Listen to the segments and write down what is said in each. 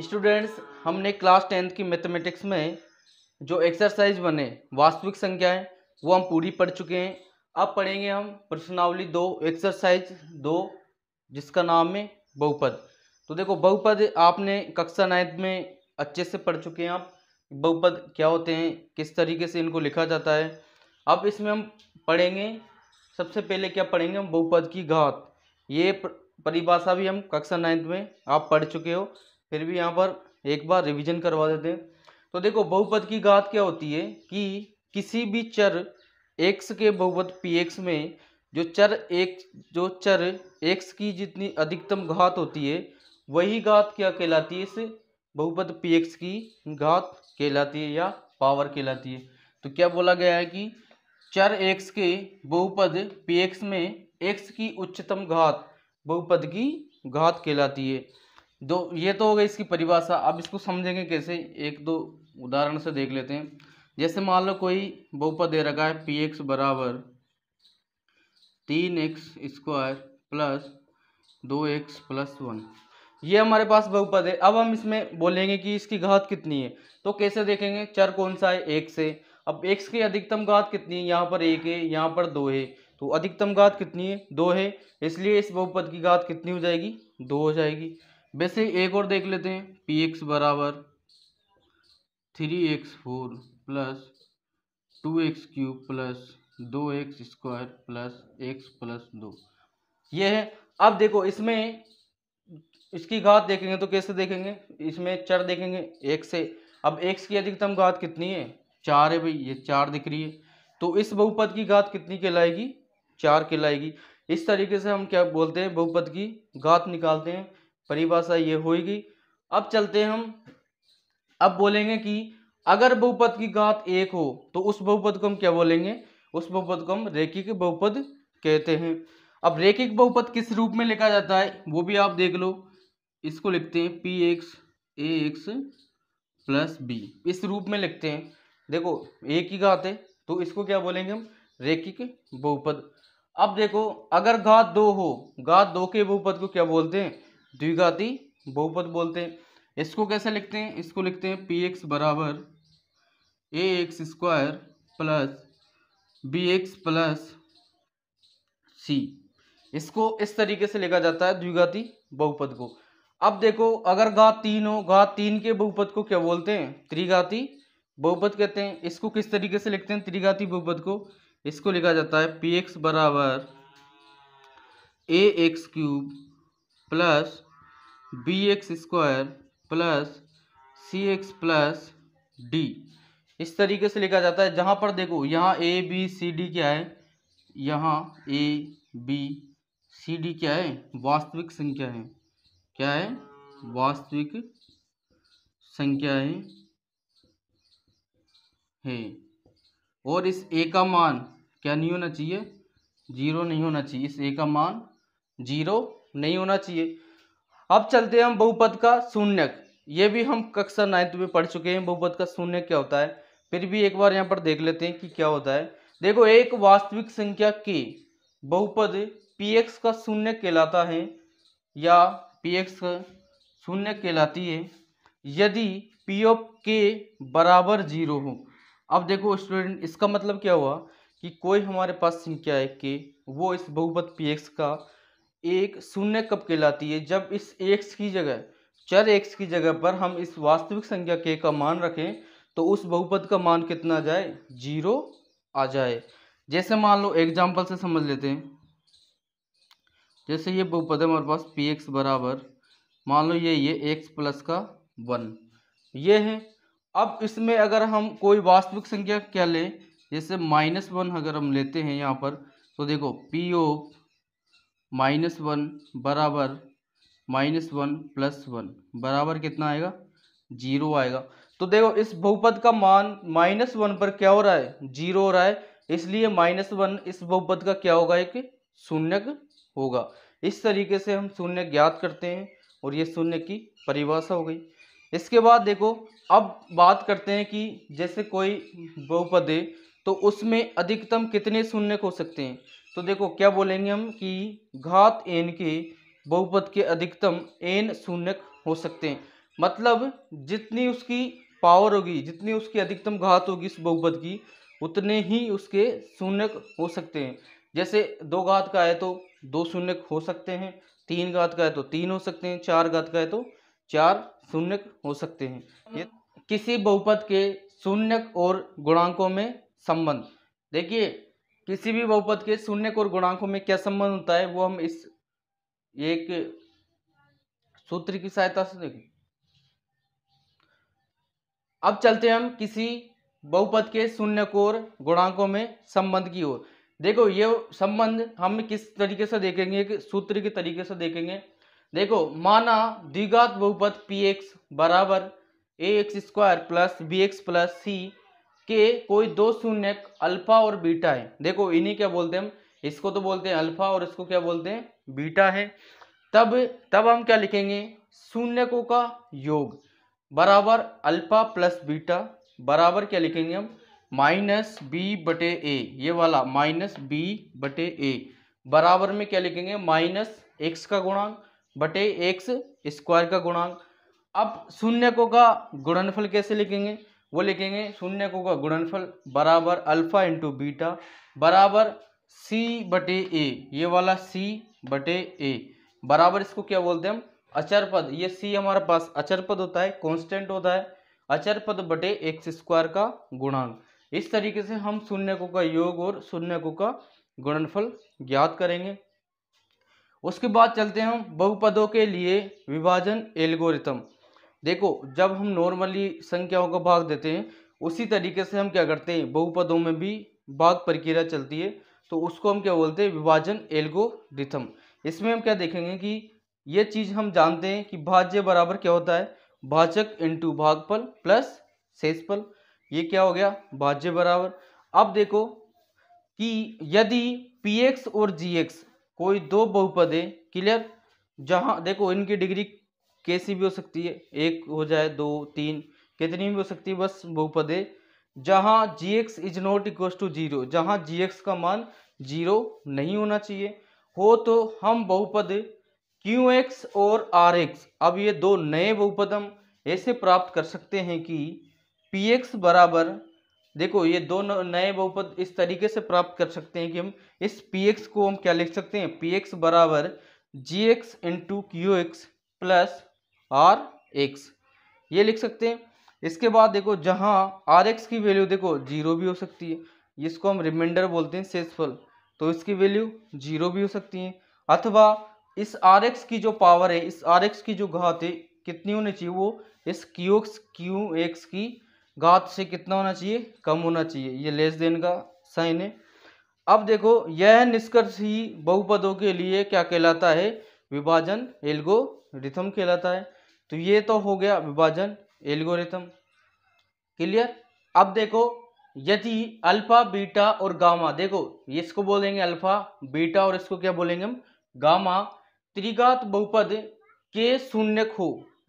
students हमने class tenth की mathematics में जो एक्सरसाइज बने वास्तविक संख्याएं वो हम पूरी पढ़ चुके हैं अब पढ़ेंगे हम प्रश्नावली दो एक्सरसाइज दो जिसका नाम है बहुपद तो देखो बहुपद आपने कक्षा नाइन्थ में अच्छे से पढ़ चुके हैं आप बहुपद क्या होते हैं किस तरीके से इनको लिखा जाता है अब इसमें हम पढ़ेंगे सबसे पहले क्या पढ़ेंगे हम बहुपद की घात ये परिभाषा भी हम कक्षा नाइन्थ में आप पढ़ चुके हो फिर भी यहाँ पर एक बार रिवीजन करवा देते हैं तो देखो बहुपद की घात क्या होती है कि किसी भी चर एक्स के बहुपद पी एक्स में जो चर एक जो चर एक्स की जितनी अधिकतम घात होती है वही घात क्या कहलाती है इस बहुपद पी एक्स की घात कहलाती है या पावर कहलाती है तो क्या बोला गया है कि चर एक्स के बहुपद पी एक्स में एक्स की उच्चतम घात बहुपद की घात कहलाती है दो ये तो हो गई इसकी परिभाषा अब इसको समझेंगे कैसे एक दो उदाहरण से देख लेते हैं जैसे मान लो कोई बहुपद दे रखा है पी एक्स बराबर तीन एक्स स्क्वायर प्लस दो एक्स प्लस वन ये हमारे पास बहुपद है अब हम इसमें बोलेंगे कि इसकी घात कितनी है तो कैसे देखेंगे चर कौन सा है एक से अब एक्स की अधिकतम घात कितनी है यहाँ पर एक है यहाँ पर दो है तो अधिकतम घात कितनी है दो है इसलिए इस बहुपद की घात कितनी हो जाएगी दो हो जाएगी वैसे एक और देख लेते हैं पी एक्स बराबर three X four plus two X cube plus दो X square plus X plus दो ये है अब देखो इसमें इसकी घात देखेंगे तो कैसे देखेंगे इसमें चर देखेंगे एक से अब एक्स की अधिकतम घात कितनी है चार है भाई ये चार दिख रही है तो इस बहुपद की घात कितनी कहलाएगी चार कहलाएगी इस तरीके से हम क्या बोलते हैं बहुपद की घात निकालते हैं परिभाषा ये होगी अब चलते हम अब बोलेंगे कि अगर बहुपद की घात एक हो तो उस बहुपद को हम क्या बोलेंगे उस बहुपद को हम रेखिक बहुपद कहते हैं अब रेखिक बहुपद किस रूप में लिखा जाता है वो भी आप देख लो इसको लिखते हैं P X A X plus B इस रूप में लिखते हैं देखो एक ही घात है तो इसको क्या बोलेंगे हम रेखिक बहुपद अब देखो अगर घात दो हो घात दो के बहुपद को क्या बोलते हैं द्विघाती बहुपद बोलते हैं इसको कैसे लिखते हैं इसको लिखते हैं पी एक्स बराबर ए x square plus B x plus C इसको इस तरीके से लिखा जाता है द्विघाती बहुपद को अब देखो अगर घात तीन हो घात तीन के बहुपद को क्या बोलते हैं त्रिघाती बहुपद कहते हैं इसको किस तरीके से लिखते हैं त्रिघाती बहुपद को इसको लिखा जाता है पी एक्स बराबर ए X cube plus B X square plus C X plus D इस तरीके से लिखा जाता है जहाँ पर देखो यहाँ ए बी सी डी क्या है यहाँ ए बी सी डी क्या है वास्तविक संख्या है क्या है वास्तविक संख्या है, है और इस ए का मान क्या नहीं होना चाहिए जीरो नहीं होना चाहिए इस ए का मान जीरो नहीं होना चाहिए अब चलते हैं हम बहुपद का शून्य ये भी हम कक्षा नाइन्थ में पढ़ चुके हैं बहुपद का शून्य क्या होता है फिर भी एक बार यहाँ पर देख लेते हैं कि क्या होता है देखो एक वास्तविक संख्या के बहुपद पी एक्स का शून्य कहलाता है या पी एक्स का शून्य कहलाती है यदि पी ऑफ के बराबर जीरो हो अब देखो स्टूडेंट इसका मतलब क्या हुआ कि कोई हमारे पास संख्या है के वो इस बहुपद पी एक्स का एक शून्य कब कहलाती है जब इस एक्स की जगह चर एक्स की जगह पर हम इस वास्तविक संख्या के का मान रखें तो उस बहुपद का मान कितना आ जाए जीरो आ जाए जैसे मान लो एग्जाम्पल से समझ लेते हैं जैसे ये बहुपद है हमारे पास पी एक्स बराबर मान लो ये ये एक्स प्लस का वन ये है अब इसमें अगर हम कोई वास्तविक संख्या क्या लें जैसे माइनस वन अगर हम लेते हैं यहाँ पर तो देखो पी ओ माइनस वन बराबर माइनस वन प्लस वन बराबर कितना आएगा जीरो आएगा तो देखो इस बहुपद का मान माइनस वन पर क्या हो रहा है जीरो हो रहा है इसलिए माइनस वन इस बहुपद का क्या होगा एक शून्य होगा इस तरीके से हम शून्य ज्ञात करते हैं और ये शून्य की परिभाषा हो गई इसके बाद देखो अब बात करते हैं कि जैसे कोई बहुपद है तो उसमें अधिकतम कितने शून्य हो सकते हैं तो देखो क्या बोलेंगे हम कि घात एन के बहुपद के अधिकतम एन शून्य हो सकते हैं मतलब जितनी उसकी पावर होगी जितनी उसकी अधिकतम घात होगी इस बहुपद की उतने ही उसके शून्य हो सकते हैं जैसे दो घात का है तो दो शून्य हो सकते हैं तीन घात का है तो तीन हो सकते हैं चार घात का है तो चार शून्य हो सकते हैं ये किसी बहुपद के शून्य और गुणांकों में संबंध देखिए किसी भी बहुपद के शून्य और गुणांकों में क्या संबंध होता है वो हम इस एक सूत्र की सहायता से देखें अब चलते हम किसी बहुपद के शून्य कोर गुणांकों में संबंध की ओर देखो ये संबंध हम किस तरीके से देखेंगे कि सूत्र के तरीके से देखेंगे देखो माना द्विघात बहुपद पी एक्स बराबर ए x square plus B x plus c के कोई दो शून्य अल्फा और बीटा है देखो इन्हीं क्या बोलते हैं हम इसको तो बोलते हैं अल्फा और इसको क्या बोलते हैं बीटा है तब तब हम क्या लिखेंगे शून्यकों का योग बराबर अल्फा प्लस बीटा बराबर क्या लिखेंगे हम माइनस बी बटे ए ये वाला माइनस बी बटे ए बराबर में क्या लिखेंगे माइनस एक्स का गुणांक बटे एक्स स्क्वायर का गुणांक अब शून्यकों का गुणनफल कैसे लिखेंगे वो लिखेंगे शून्य को का गुणनफल बराबर अल्फा इंटू बीटा बराबर सी बटे ए ये वाला सी बटे ए बराबर इसको क्या बोलते हैं हम अचर पद ये सी हमारे पास अचर पद होता है कांस्टेंट होता है अचर पद बटे एक्स स्क्वायर का गुणांक इस तरीके से हम शून्य को का योग और शून्य को का गुणनफल ज्ञात करेंगे उसके बाद चलते हैं हम बहुपदों के लिए विभाजन एल्गोरिथम देखो जब हम नॉर्मली संख्याओं को भाग देते हैं उसी तरीके से हम क्या करते हैं बहुपदों में भी भाग प्रक्रिया चलती है तो उसको हम क्या बोलते हैं विभाजन एल्गोरिथम इसमें हम क्या देखेंगे कि ये चीज़ हम जानते हैं कि भाज्य बराबर क्या होता है भाजक इंटू भागफल प्लस शेषफल ये क्या हो गया भाज्य बराबर अब देखो कि यदि पी एक्स और जी एक्स कोई दो बहुपदे क्लियर जहाँ देखो इनकी डिग्री कैसी भी हो सकती है एक हो जाए दो तीन कितनी भी हो सकती है बस बहुपदे जहाँ g x is not equal to zero जहाँ जी एक्स का मान जीरो नहीं होना चाहिए हो तो हम बहुपद क्यू एक्स और आर एक्स अब ये दो नए बहुपद हम ऐसे प्राप्त कर सकते हैं कि पी एक्स बराबर देखो ये दो नए बहुपद इस तरीके से प्राप्त कर सकते हैं कि हम इस पी एक्स को हम क्या लिख सकते हैं पी एक्स बराबर g x into q x plus r x ये लिख सकते हैं इसके बाद देखो जहाँ आर एक्स की वैल्यू देखो जीरो भी हो सकती है इसको हम रिमाइंडर बोलते हैं शेषफल तो इसकी वैल्यू जीरो भी हो सकती है अथवा इस आर एक्स की जो पावर है इस आर एक्स की जो घात है कितनी होनी चाहिए वो इस क्यू एक्स क्यू एक्स की घात से कितना होना चाहिए कम होना चाहिए ये लेस देन का साइन है अब देखो यह निष्कर्ष ही बहुपदों के लिए क्या कहलाता है विभाजन एल्गो रिथम कहलाता है तो ये तो हो गया विभाजन एल्गोरिथम क्लियर अब देखो यदि अल्फा बीटा और गामा देखो इसको बोलेंगे अल्फा बीटा और इसको क्या बोलेंगे हम गामा त्रिघात बहुपद के शून्य खो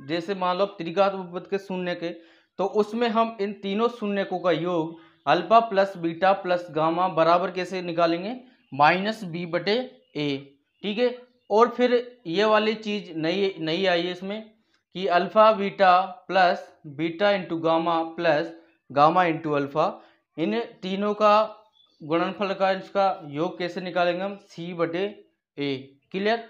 जैसे मान लो त्रिघात बहुपद के शून्य के तो उसमें हम इन तीनों शून्यकों का योग alpha plus beta plus gamma बराबर कैसे निकालेंगे माइनस बी बटे ए ठीक है और फिर ये वाली चीज नई नई आई है इसमें कि alpha beta plus beta into gamma plus gamma into alpha इन तीनों का गुणनफल का इसका योग कैसे निकालेंगे हम सी बटे ए क्लियर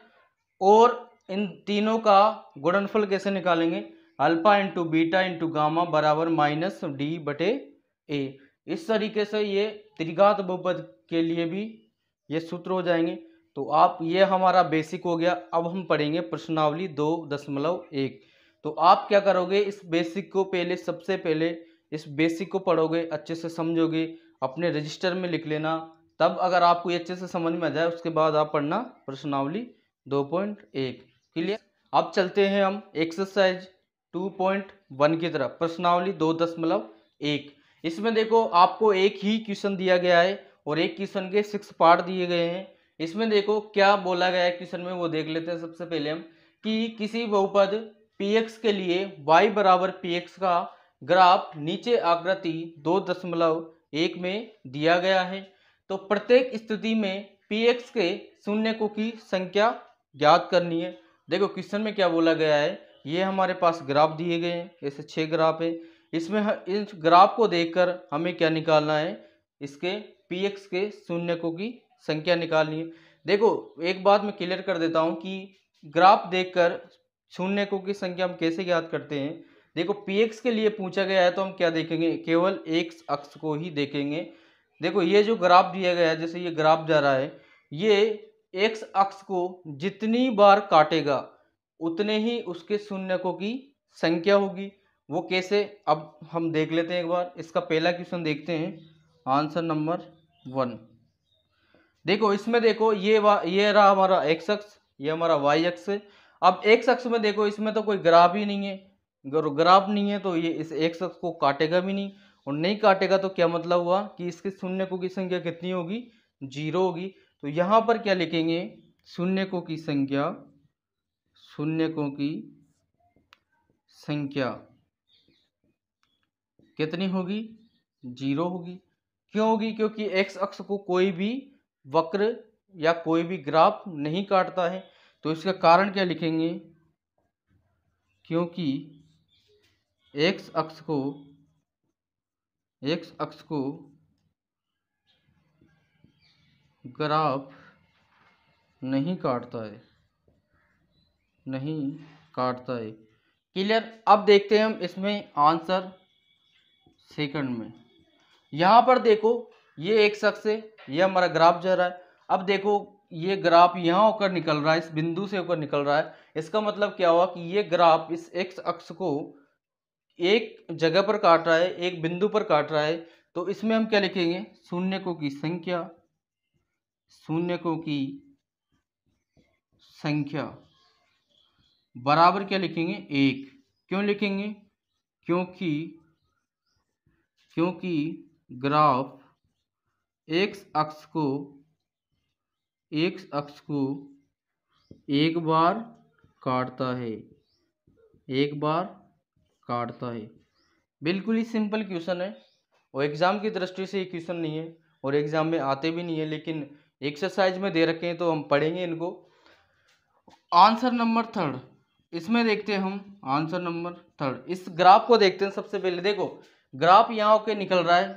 और इन तीनों का गुणनफल कैसे निकालेंगे alpha into beta into gamma बराबर माइनस डी बटे ए इस तरीके से ये त्रिघात बहुपद के लिए भी ये सूत्र हो जाएंगे तो आप ये हमारा बेसिक हो गया अब हम पढ़ेंगे प्रश्नावली दो दशमलव एक तो आप क्या करोगे इस बेसिक को पहले सबसे पहले इस बेसिक को पढ़ोगे अच्छे से समझोगे अपने रजिस्टर में लिख लेना तब अगर आपको ये अच्छे से समझ में आ जाए उसके बाद आप पढ़ना प्रश्नावली दो पॉइंट एक क्लियर अब चलते हैं हम एक्सरसाइज टू पॉइंट वन की तरफ प्रश्नावली दो दशमलव एक इसमें देखो आपको एक ही क्वेश्चन दिया गया है और एक क्वेश्चन के सिक्स पार्ट दिए गए हैं इसमें देखो क्या बोला गया है क्वेश्चन में वो देख लेते हैं सबसे पहले हम कि किसी बहुपद एक्स के लिए y बराबर एक्स का ग्राफ नीचे आकृति दो दशमलव एक में दिया गया है तो प्रत्येक स्थिति में एक्स के शून्यकों की संख्या ज्ञात करनी है देखो क्वेश्चन में क्या बोला गया है ये हमारे पास ग्राफ दिए गए हैं ऐसे छः ग्राफ है इसमें इस ग्राफ को देखकर हमें क्या निकालना है इसके एक्स के शून्यकों की संख्या निकालनी है देखो एक बात मैं क्लियर कर देता हूँ कि ग्राफ देखकर शून्य को की संख्या हम कैसे ज्ञात करते हैं देखो पी एक्स के लिए पूछा गया है तो हम क्या देखेंगे केवल एक्स अक्ष को ही देखेंगे देखो ये जो ग्राफ दिया गया है जैसे ये ग्राफ जा रहा है ये एक्स अक्ष को जितनी बार काटेगा उतने ही उसके शून्यकों की संख्या होगी वो कैसे अब हम देख लेते हैं एक बार इसका पहला क्वेश्चन देखते हैं आंसर नंबर वन देखो इसमें देखो ये वा ये रहा हमारा एक्स अक्ष ये हमारा वाई अक्ष है अब एक शख्स में देखो इसमें तो कोई ग्राफ ही नहीं है अगर ग्राफ नहीं है तो ये इस एक शख्स को काटेगा भी नहीं और नहीं काटेगा तो क्या मतलब हुआ कि इसके शून्य को की संख्या कितनी होगी जीरो होगी तो यहाँ पर क्या लिखेंगे शून्य को की संख्या शून्य को की संख्या कितनी होगी जीरो होगी क्यों होगी क्योंकि एक्स अक्ष को कोई भी वक्र या कोई भी ग्राफ नहीं काटता है तो इसका कारण क्या लिखेंगे क्योंकि एक्स अक्ष को एक्स अक्ष को ग्राफ नहीं काटता है नहीं काटता है क्लियर अब देखते हैं हम इसमें आंसर सेकंड में यहाँ पर देखो ये एक शख्स है ये हमारा ग्राफ जा रहा है अब देखो ये ग्राफ यहाँ होकर निकल रहा है इस बिंदु से होकर निकल रहा है इसका मतलब क्या हुआ कि ये ग्राफ इस एक्स अक्ष को एक जगह पर काट रहा है एक बिंदु पर काट रहा है तो इसमें हम क्या लिखेंगे शून्यकों की संख्या शून्यकों की संख्या बराबर क्या लिखेंगे एक क्यों लिखेंगे क्योंकि क्योंकि ग्राफ एक्स अक्ष को एक अक्ष को एक बार काटता है एक बार काटता है बिल्कुल ही सिंपल क्वेश्चन है और एग्ज़ाम की दृष्टि से ये क्वेश्चन नहीं है और एग्ज़ाम में आते भी नहीं है लेकिन एक्सरसाइज में दे रखे हैं तो हम पढ़ेंगे इनको आंसर नंबर थर्ड इसमें देखते हैं हम आंसर नंबर थर्ड इस ग्राफ को देखते हैं सबसे पहले देखो ग्राफ यहाँ होके निकल रहा है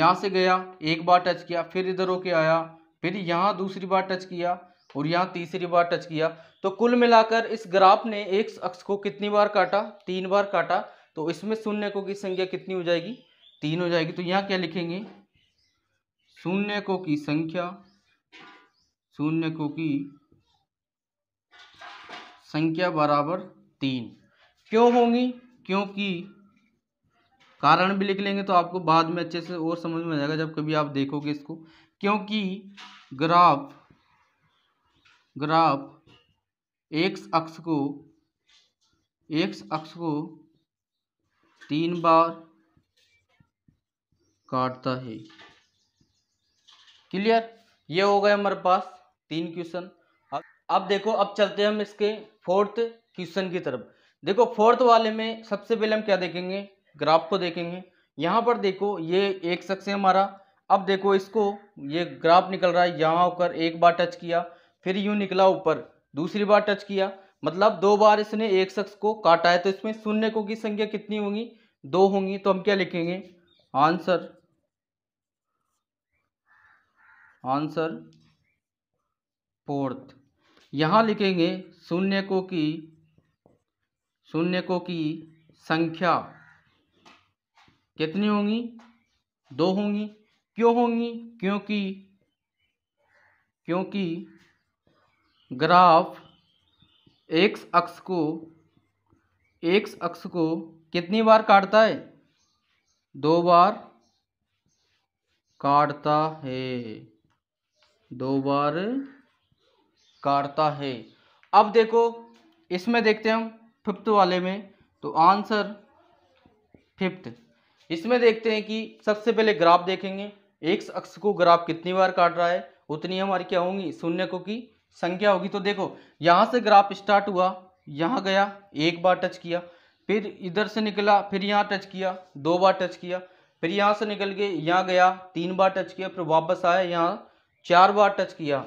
यहाँ से गया एक बार टच किया फिर इधर होके आया फिर यहाँ दूसरी बार टच किया और यहाँ तीसरी बार टच किया तो कुल मिलाकर इस ग्राफ ने एक अक्ष को कितनी बार काटा तीन बार काटा तो इसमें शून्य को की संख्या कितनी हो जाएगी तीन हो जाएगी तो यहाँ क्या लिखेंगे शून्य को की संख्या शून्य को की संख्या बराबर तीन क्यों होंगी क्योंकि कारण भी लिख लेंगे तो आपको बाद में अच्छे से और समझ में आ जाएगा जब कभी आप देखोगे इसको क्योंकि ग्राफ ग्राफ एक्स अक्ष को एक्स अक्ष को तीन बार काटता है क्लियर ये हो गया हमारे पास तीन क्वेश्चन अब अब देखो अब चलते हैं हम इसके फोर्थ क्वेश्चन की तरफ देखो फोर्थ वाले में सबसे पहले हम क्या देखेंगे ग्राफ को देखेंगे यहाँ पर देखो ये एक शख्स है हमारा अब देखो इसको ये ग्राफ निकल रहा है यहाँ होकर एक बार टच किया फिर यूँ निकला ऊपर दूसरी बार टच किया मतलब दो बार इसने एक शख्स को काटा है तो इसमें शून्य को की संख्या कितनी होगी दो होंगी तो हम क्या लिखेंगे आंसर आंसर फोर्थ यहां लिखेंगे शून्य को की शून्य को की संख्या कितनी होंगी दो होंगी क्यों होंगी क्योंकि क्योंकि ग्राफ एक्स अक्ष को एक्स अक्ष को कितनी बार काटता है दो बार काटता है दो बार काटता है अब देखो इसमें देखते हैं हम फिफ्थ वाले में तो आंसर फिफ्थ इसमें देखते हैं कि सबसे पहले ग्राफ देखेंगे एक्स अक्ष को ग्राफ कितनी बार काट रहा है उतनी हमारी क्या होंगी शून्य को की संख्या होगी तो देखो यहाँ से ग्राफ स्टार्ट हुआ यहाँ गया एक बार टच किया फिर इधर से निकला फिर यहाँ टच किया दो बार टच किया फिर यहाँ से निकल के यहाँ गया तीन बार टच किया फिर वापस आया यहाँ चार बार टच किया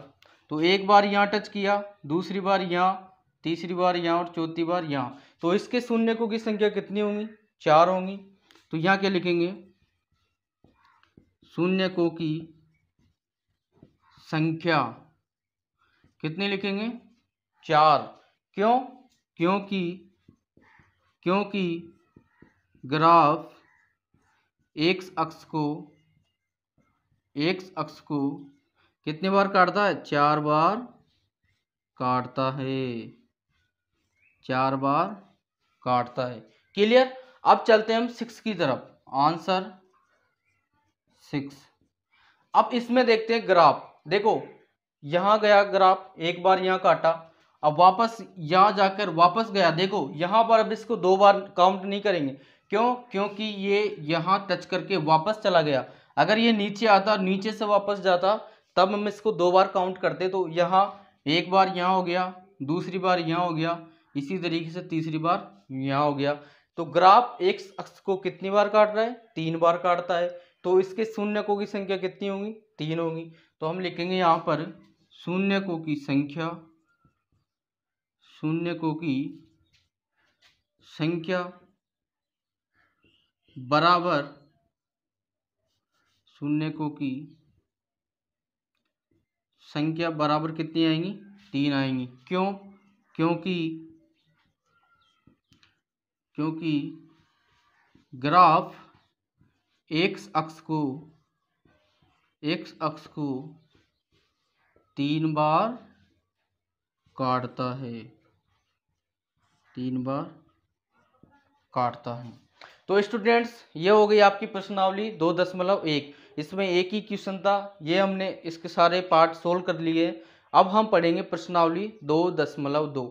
तो एक बार यहाँ टच किया दूसरी बार यहाँ तीसरी बार यहाँ और चौथी बार यहाँ तो इसके शून्य को की संख्या कितनी होंगी चार होंगी तो यहाँ क्या लिखेंगे शून्यकों की संख्या कितनी लिखेंगे चार क्यों क्योंकि क्योंकि ग्राफ एक्स अक्ष को एक्स अक्ष को कितने बार काटता है चार बार काटता है चार बार काटता है क्लियर अब चलते हैं हम सिक्स की तरफ आंसर सिक्स अब इसमें देखते हैं ग्राफ देखो यहाँ गया ग्राफ एक बार यहाँ काटा अब वापस यहाँ जाकर वापस गया देखो यहाँ पर अब इसको दो बार काउंट नहीं करेंगे क्यों क्योंकि ये यहाँ टच करके वापस चला गया अगर ये नीचे आता नीचे से वापस जाता तब हम इसको दो बार काउंट करते तो यहाँ एक बार यहाँ हो गया दूसरी बार यहाँ हो गया इसी तरीके से तीसरी बार यहाँ हो गया तो ग्राफ एक अक्ष को कितनी बार काट रहा है तीन बार काटता है तो इसके शून्यकों की संख्या कितनी होगी तीन होगी तो हम लिखेंगे यहाँ पर शून्यकों की संख्या शून्यकों की संख्या बराबर शून्यकों की संख्या बराबर कितनी आएंगी तीन आएंगी क्यों क्योंकि क्योंकि ग्राफ एक्स अक्ष को एक्स अक्ष को तीन बार काटता है तीन बार काटता है तो स्टूडेंट्स ये हो गई आपकी प्रश्नावली दो दशमलव एक इसमें एक ही क्वेश्चन था ये हमने इसके सारे पार्ट सोल्व कर लिए अब हम पढ़ेंगे प्रश्नावली दो दशमलव दो